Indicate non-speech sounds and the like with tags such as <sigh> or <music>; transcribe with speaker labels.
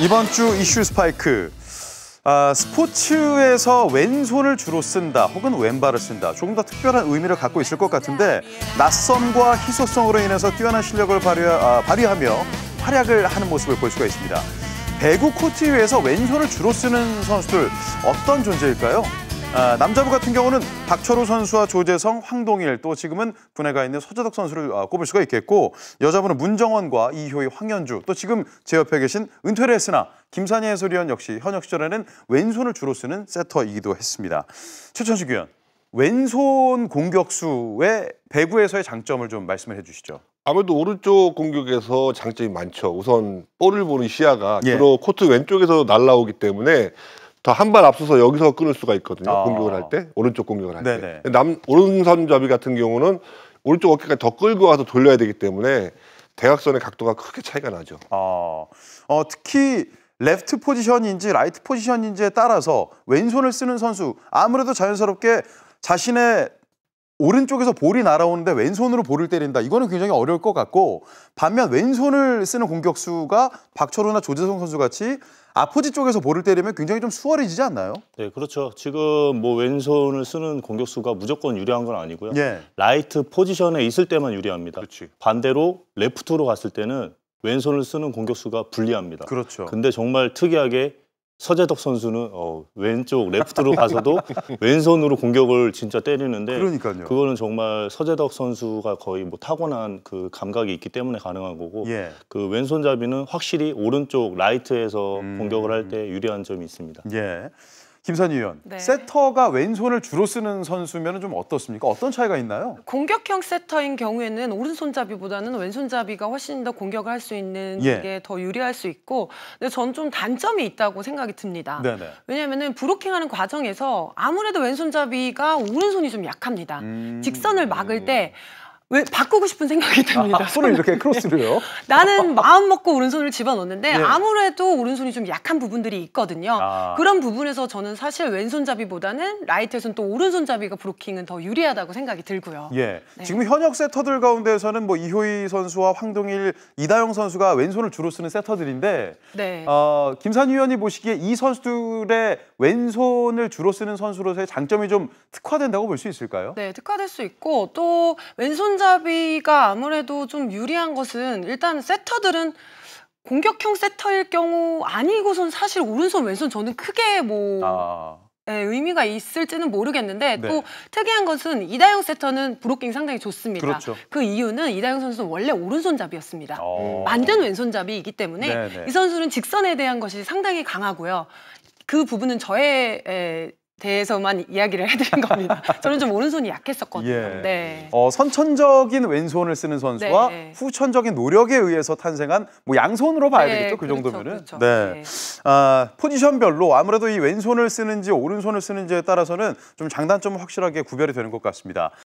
Speaker 1: 이번 주 이슈 스파이크. 아, 스포츠에서 왼손을 주로 쓴다 혹은 왼발을 쓴다 조금 더 특별한 의미를 갖고 있을 것 같은데 낯선과 희소성으로 인해서 뛰어난 실력을 발휘, 아, 발휘하며 활약을 하는 모습을 볼 수가 있습니다. 배구 코트 위에서 왼손을 주로 쓰는 선수들 어떤 존재일까요? 아, 남자부 같은 경우는 박철호 선수와 조재성, 황동일 또 지금은 분해 가 있는 서재덕 선수를 아, 꼽을 수가 있겠고 여자부는 문정원과 이효희, 황현주 또 지금 제 옆에 계신 은퇴를 했으나 김산희 해설위원 역시 현역 시절에는 왼손을 주로 쓰는 세터이기도 했습니다. 최천식 위원 왼손 공격수의 배구에서의 장점을 좀 말씀을 해주시죠. 아무래도 오른쪽 공격에서 장점이 많죠. 우선 볼을 보는 시야가 예. 주로 코트 왼쪽에서 날라오기 때문에 더한발 앞서서 여기서 끊을 수가 있거든요. 아. 공격을 할 때, 오른쪽 공격을 할 네네. 때. 남 오른손잡이 같은 경우는 오른쪽 어깨까지 더 끌고 와서 돌려야 되기 때문에 대각선의 각도가 크게 차이가 나죠. 아, 어, 특히 레프트 포지션인지 라이트 포지션인지에 따라서 왼손을 쓰는 선수 아무래도 자연스럽게 자신의 오른쪽에서 볼이 날아오는데 왼손으로 볼을 때린다. 이거는 굉장히 어려울 것 같고 반면 왼손을 쓰는 공격수가 박철호나 조재성 선수 같이 아포지 쪽에서 볼을 때리면 굉장히 좀 수월해지지 않나요?
Speaker 2: 네, 그렇죠. 지금 뭐 왼손을 쓰는 공격수가 무조건 유리한 건 아니고요. 예. 라이트 포지션에 있을 때만 유리합니다. 그치. 반대로 레프트로 갔을 때는 왼손을 쓰는 공격수가 불리합니다. 그렇죠. 근데 정말 특이하게 서재덕 선수는 어, 왼쪽 레프트로 가서도 <laughs> 왼손으로 공격을 진짜 때리는데 그러니까요. 그거는 정말 서재덕 선수가 거의 뭐 타고난 그 감각이 있기 때문에 가능한 거고 예. 그 왼손잡이는 확실히 오른쪽 라이트에서 음... 공격을 할 때 유리한 점이 있습니다.
Speaker 1: 예. 김선희 위원, 네. 세터가 왼손을 주로 쓰는 선수면 좀 어떻습니까? 어떤 차이가 있나요?
Speaker 3: 공격형 세터인 경우에는 오른손잡이보다는 왼손잡이가 훨씬 더 공격을 할 수 있는 예. 게더 유리할 수 있고 근데 전 좀 단점이 있다고 생각이 듭니다. 왜냐하면 브로킹하는 과정에서 아무래도 왼손잡이가 오른손이 좀 약합니다. 음... 직선을 막을 때왜 바꾸고 싶은 생각이 듭니다. 아, 손을 이렇게 크로스로요? <laughs> 네. 나는 <laughs> 마음 먹고 오른손을 집어넣는데 네. 아무래도 오른손이 좀 약한 부분들이 있거든요. 아. 그런 부분에서 저는 사실 왼손잡이보다는 라이트에서는 또 오른손잡이가 브로킹은 더 유리하다고 생각이 들고요. 예.
Speaker 1: 네. 지금 현역 세터들 가운데서는 뭐 이효희 선수와 황동일, 이다영 선수가 왼손을 주로 쓰는 세터들인데 네. 어, 김산 위원이 보시기에 이 선수들의 왼손을 주로 쓰는 선수로서의 장점이 좀 특화된다고 볼 수 있을까요?
Speaker 3: 네, 특화될 수 있고 또 왼손 손잡이가 아무래도 좀 유리한 것은 일단 세터들은 공격형 세터일 경우 아니고선 사실 오른손 왼손 저는 크게 뭐 아... 네, 의미가 있을지는 모르겠는데 네. 또 특이한 것은 이다영 세터는 브로킹 상당히 좋습니다. 그렇죠. 그 이유는 이다영 선수는 원래 오른손잡이였습니다. 오. 어. 완전 왼손잡이이기 때문에 네네. 네. 이 선수는 직선에 대한 것이 상당히 강하고요. 그 부분은 저의 에, 예, 대해서만 이야기를 해드린 겁니다. <laughs> 저는 좀 오른손이 약했었거든요. 예. 네.
Speaker 1: 어, 선천적인 왼손을 쓰는 선수와 네, 네. 후천적인 노력에 의해서 탄생한 뭐 양손으로 봐야 네. 되겠죠. 그 그렇죠, 정도면은. 그렇죠. 네. 네. 아, 포지션별로 아무래도 이 왼손을 쓰는지 오른손을 쓰는지에 따라서는 좀 장단점은 확실하게 구별이 되는 것 같습니다.